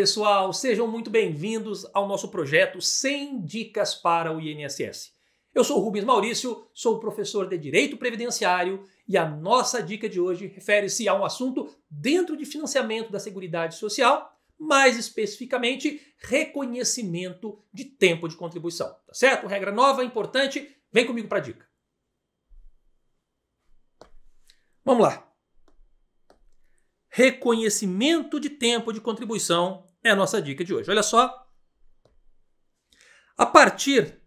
pessoal, sejam muito bem-vindos ao nosso projeto 100 Dicas para o INSS. Eu sou Rubens Maurício, sou professor de Direito Previdenciário e a nossa dica de hoje refere-se a um assunto dentro de financiamento da Seguridade Social, mais especificamente reconhecimento de tempo de contribuição. Tá certo? Regra nova, importante, vem comigo para a dica. Vamos lá reconhecimento de tempo de contribuição é a nossa dica de hoje. Olha só. A partir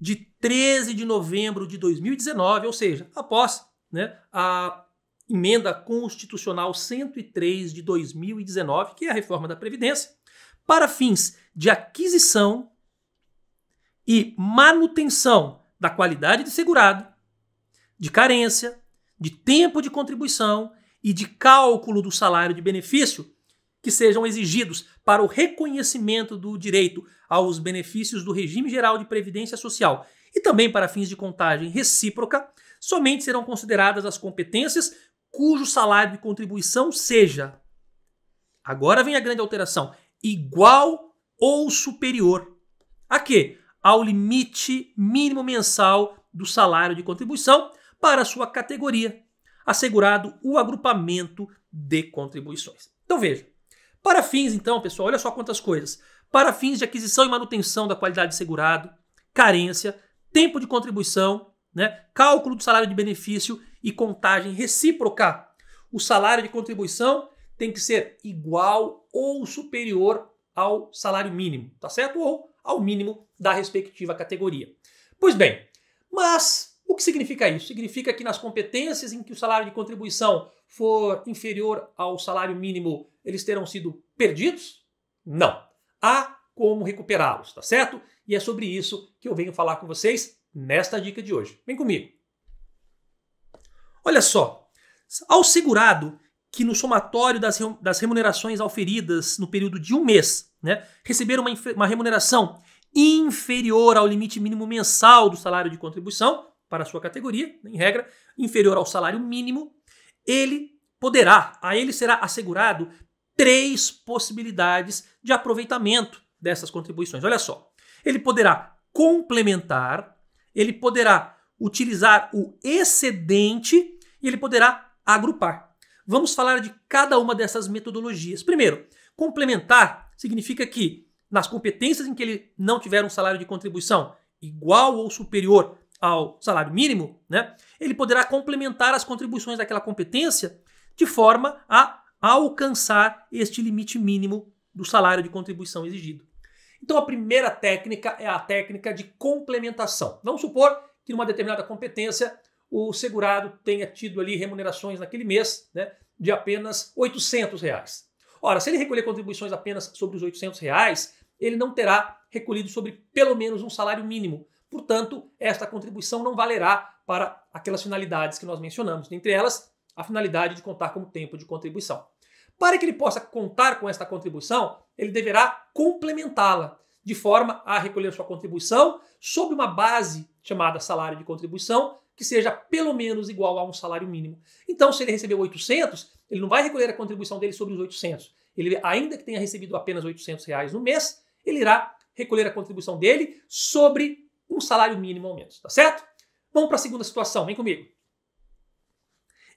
de 13 de novembro de 2019, ou seja, após né, a emenda constitucional 103 de 2019, que é a reforma da Previdência, para fins de aquisição e manutenção da qualidade de segurado, de carência, de tempo de contribuição e de cálculo do salário de benefício que sejam exigidos para o reconhecimento do direito aos benefícios do regime geral de previdência social e também para fins de contagem recíproca, somente serão consideradas as competências cujo salário de contribuição seja, agora vem a grande alteração, igual ou superior a quê? Ao limite mínimo mensal do salário de contribuição para sua categoria, assegurado o agrupamento de contribuições. Então veja, para fins, então, pessoal, olha só quantas coisas. Para fins de aquisição e manutenção da qualidade de segurado, carência, tempo de contribuição, né, cálculo do salário de benefício e contagem recíproca. O salário de contribuição tem que ser igual ou superior ao salário mínimo, tá certo? Ou ao mínimo da respectiva categoria. Pois bem, mas o que significa isso? Significa que nas competências em que o salário de contribuição for inferior ao salário mínimo, eles terão sido perdidos? Não. Há como recuperá-los, tá certo? E é sobre isso que eu venho falar com vocês nesta dica de hoje. Vem comigo. Olha só, ao segurado que no somatório das remunerações auferidas no período de um mês, né, receber uma, uma remuneração inferior ao limite mínimo mensal do salário de contribuição, para a sua categoria, né, em regra, inferior ao salário mínimo, ele poderá, a ele será assegurado três possibilidades de aproveitamento dessas contribuições. Olha só. Ele poderá complementar, ele poderá utilizar o excedente e ele poderá agrupar. Vamos falar de cada uma dessas metodologias. Primeiro, complementar significa que nas competências em que ele não tiver um salário de contribuição igual ou superior ao salário mínimo, né, ele poderá complementar as contribuições daquela competência de forma a alcançar este limite mínimo do salário de contribuição exigido. Então, a primeira técnica é a técnica de complementação. Vamos supor que numa determinada competência o segurado tenha tido ali remunerações naquele mês né, de apenas 800 reais. Ora, se ele recolher contribuições apenas sobre os 800 reais, ele não terá recolhido sobre pelo menos um salário mínimo, Portanto, esta contribuição não valerá para aquelas finalidades que nós mencionamos, entre elas a finalidade de contar como tempo de contribuição. Para que ele possa contar com esta contribuição, ele deverá complementá-la, de forma a recolher sua contribuição sob uma base chamada salário de contribuição, que seja pelo menos igual a um salário mínimo. Então, se ele recebeu 800, ele não vai recolher a contribuição dele sobre os 800. Ele, ainda que tenha recebido apenas 800 reais no mês, ele irá recolher a contribuição dele sobre o salário mínimo menos, tá certo? Vamos para a segunda situação, vem comigo.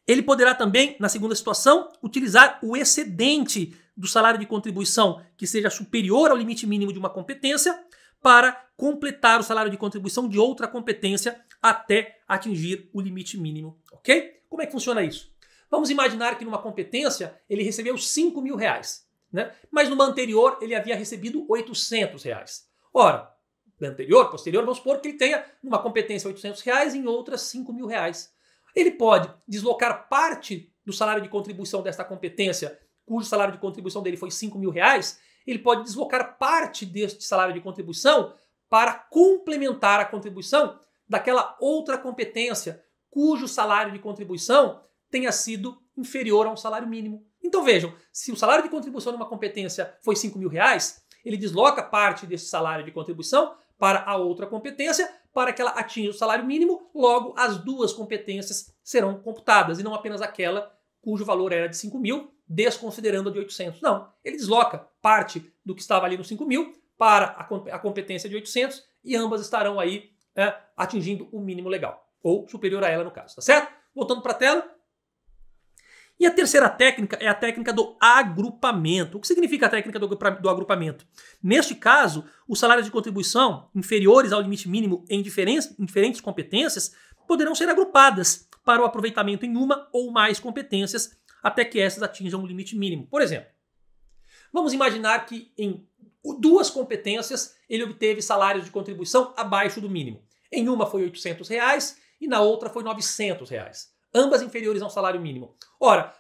Ele poderá também, na segunda situação, utilizar o excedente do salário de contribuição que seja superior ao limite mínimo de uma competência para completar o salário de contribuição de outra competência até atingir o limite mínimo, ok? Como é que funciona isso? Vamos imaginar que numa competência ele recebeu 5 mil reais, né? mas numa anterior ele havia recebido 800 reais. Ora, né, anterior, posterior, vamos supor que ele tenha numa competência 800 reais em outra 5 mil reais. Ele pode deslocar parte do salário de contribuição desta competência, cujo salário de contribuição dele foi 5 mil reais, ele pode deslocar parte deste salário de contribuição para complementar a contribuição daquela outra competência cujo salário de contribuição tenha sido inferior a um salário mínimo. Então vejam, se o salário de contribuição de uma competência foi 5 mil reais, ele desloca parte desse salário de contribuição para a outra competência para que ela atinja o salário mínimo, logo as duas competências serão computadas e não apenas aquela cujo valor era de 5 mil, desconsiderando a de 800. Não, ele desloca parte do que estava ali no 5 mil para a, competência de 800 e ambas estarão aí é, atingindo o mínimo legal, ou superior a ela no caso, tá certo? Voltando para a tela, e a terceira técnica é a técnica do agrupamento. O que significa a técnica do, agrupamento? Neste caso, os salários de contribuição inferiores ao limite mínimo em, diferentes, em diferentes competências poderão ser agrupadas para o aproveitamento em uma ou mais competências até que essas atinjam o limite mínimo. Por exemplo, vamos imaginar que em duas competências ele obteve salários de contribuição abaixo do mínimo. Em uma foi R$ 800 reais, e na outra foi R$ 900. Reais ambas inferiores a um salário mínimo. Ora,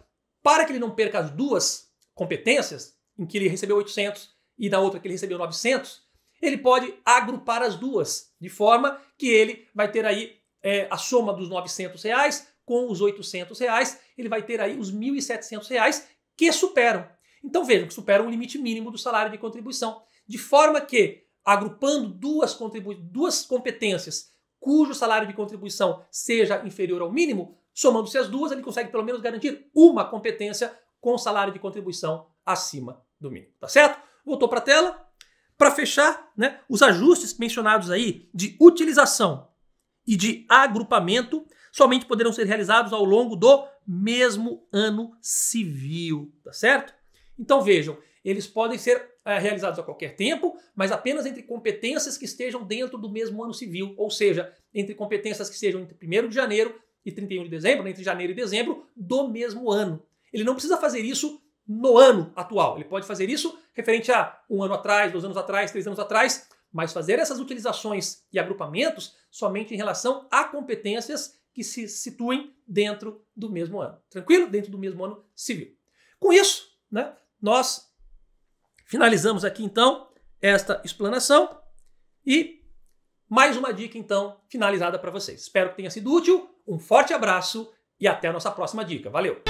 para que ele não perca as duas competências, em que ele recebeu 800 e na outra que ele recebeu 900, ele pode agrupar as duas, de forma que ele vai ter aí é, a soma dos 900 reais com os 800 reais, ele vai ter aí os 1.700 reais que superam. Então vejam que superam o limite mínimo do salário de contribuição, de forma que agrupando duas, duas competências cujo salário de contribuição seja inferior ao mínimo, Somando-se as duas, ele consegue pelo menos garantir uma competência com salário de contribuição acima do mínimo. Tá certo? Voltou para a tela. Para fechar, né, os ajustes mencionados aí de utilização e de agrupamento somente poderão ser realizados ao longo do mesmo ano civil, tá certo? Então vejam, eles podem ser é, realizados a qualquer tempo, mas apenas entre competências que estejam dentro do mesmo ano civil, ou seja, entre competências que sejam entre 1 de janeiro e 31 de dezembro, né, entre janeiro e dezembro do mesmo ano. Ele não precisa fazer isso no ano atual. Ele pode fazer isso referente a um ano atrás, dois anos atrás, três anos atrás, mas fazer essas utilizações e agrupamentos somente em relação a competências que se situem dentro do mesmo ano. Tranquilo? Dentro do mesmo ano civil. Com isso, né, nós finalizamos aqui então esta explanação e mais uma dica então finalizada para vocês. Espero que tenha sido útil. Um forte abraço e até a nossa próxima dica. Valeu!